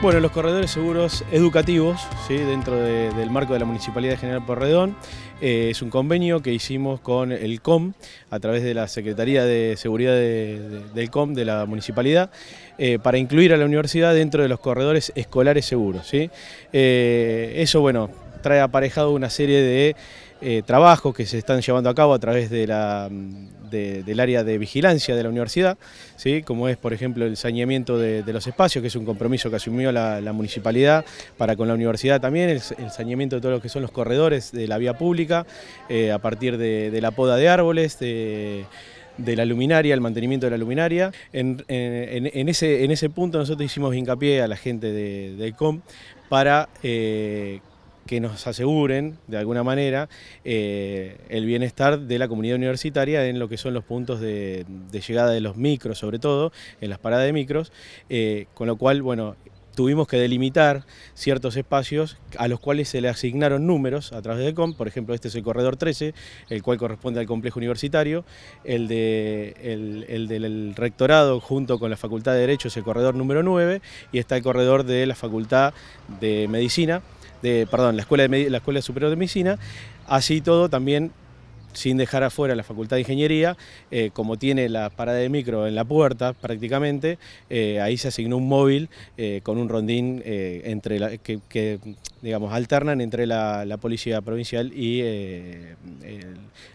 Bueno, los corredores seguros educativos, ¿sí? dentro del marco de la Municipalidad de General Porredón, eh, es un convenio que hicimos con el COM, a través de la Secretaría de Seguridad del COM de la Municipalidad, eh, para incluir a la universidad dentro de los corredores escolares seguros. ¿sí? Eh, eso, bueno, trae aparejado una serie de eh, trabajos que se están llevando a cabo a través mm, del área de vigilancia de la universidad, ¿sí? como es por ejemplo el saneamiento de, los espacios, que es un compromiso que asumió la, municipalidad para con la universidad también, el, saneamiento de todos los que son los corredores de la vía pública, eh, a partir de, la poda de árboles, de la luminaria, el mantenimiento de la luminaria. En, ese, punto nosotros hicimos hincapié a la gente de, del COM para eh, que nos aseguren, de alguna manera, eh, el bienestar de la comunidad universitaria en lo que son los puntos de, llegada de los micros, sobre todo, en las paradas de micros, eh, con lo cual, bueno, tuvimos que delimitar ciertos espacios a los cuales se le asignaron números a través de COM, por ejemplo este es el corredor 13, el cual corresponde al complejo universitario, el, el del rectorado junto con la Facultad de Derecho es el corredor número 9 y está el corredor de la Facultad de Medicina, de, perdón, la Escuela, la Escuela Superior de Medicina. Así todo, también sin dejar afuera la Facultad de Ingeniería, eh, como tiene la parada de micro en la puerta prácticamente, eh, ahí se asignó un móvil eh, con un rondín entre la, que, digamos, alternan entre la, policía provincial y eh,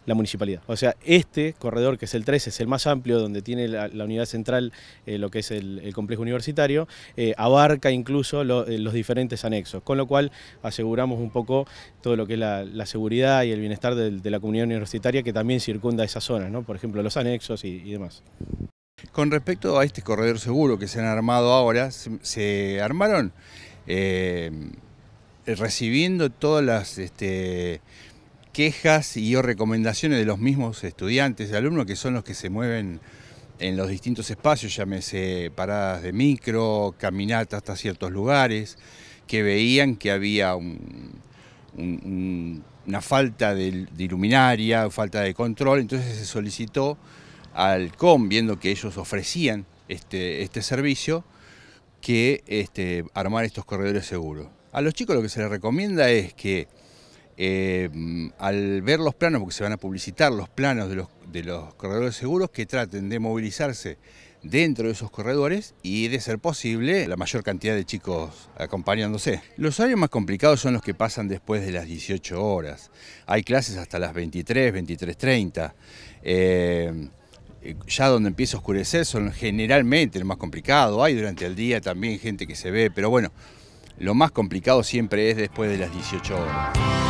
la municipalidad. O sea, este corredor, que es el 3, es el más amplio, donde tiene la, unidad central, eh, lo que es el, complejo universitario, eh, abarca incluso los diferentes anexos, con lo cual aseguramos un poco todo lo que es la, seguridad y el bienestar de, la comunidad universitaria que también circunda esas zonas, ¿no? por ejemplo, los anexos y, demás. Con respecto a este corredor seguro que se han armado ahora, se, armaron... Eh, recibiendo todas las este, quejas y recomendaciones de los mismos estudiantes, y alumnos que son los que se mueven en los distintos espacios, llámese paradas de micro, caminatas hasta ciertos lugares, que veían que había una falta de, iluminaria, falta de control, entonces se solicitó al COM, viendo que ellos ofrecían este, este servicio, que este, armar estos corredores seguros. A los chicos lo que se les recomienda es que eh, al ver los planos, porque se van a publicitar los planos de los, corredores seguros, que traten de movilizarse dentro de esos corredores y de ser posible la mayor cantidad de chicos acompañándose. Los horarios más complicados son los que pasan después de las 18 horas. Hay clases hasta las 23, 23.30. Eh, ya donde empieza a oscurecer son generalmente los más complicado. Hay durante el día también gente que se ve, pero bueno, lo más complicado siempre es después de las 18 horas.